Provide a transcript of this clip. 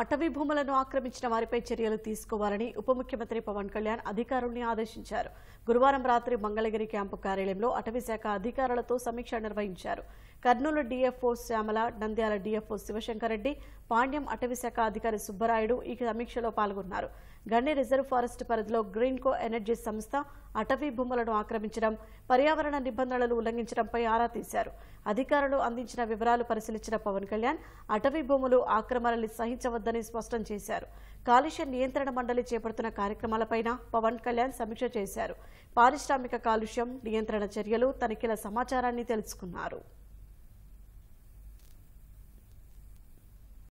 అటవీ భూములను ఆక్రమించిన వారిపై చర్యలు తీసుకోవాలని ఉప ముఖ్యమంత్రి పవన్ కళ్యాణ్ అధికారుల్ని ఆదేశించారు గురువారం రాత్రి మంగళగిరి క్యాంపు కార్యాలయంలో అటవీ శాఖ అధికారులతో సమీక్ష నిర్వహించారు కర్నూలు డిఎఫ్ఓ శ్యామల నంద్యాల డిఎఫ్ఓ శివశంకరెడ్డి పాండ్యం అటవీశాఖ అధికారి సుబ్బరాయుడు ఈ సమీక్షలో పాల్గొన్నారు గన్ని రిజర్వ్ ఫారెస్ట్ పరిధిలో గ్రీన్కో ఎనర్జీ సంస్థ అటవీ భూములను ఆక్రమించడం పర్యావరణ నిబంధనలు ఉల్లంఘించడంపై ఆరా తీశారు అధికారులు అందించిన వివరాలు పరిశీలించిన పవన్ కళ్యాణ్ అటవీ భూములు ఆక్రమణల్ని సహించవద్దని స్పష్టం చేశారు కాలుష్య నియంత్రణ మండలి చేపడుతున్న కార్యక్రమాలపైన పవన్ కళ్యాణ్ సమీక్ష చేశారు పారిశ్రామిక కాలుష్యం నియంత్రణ చర్యలు తనిఖీల సమాచారాన్ని తెలుసుకున్నారు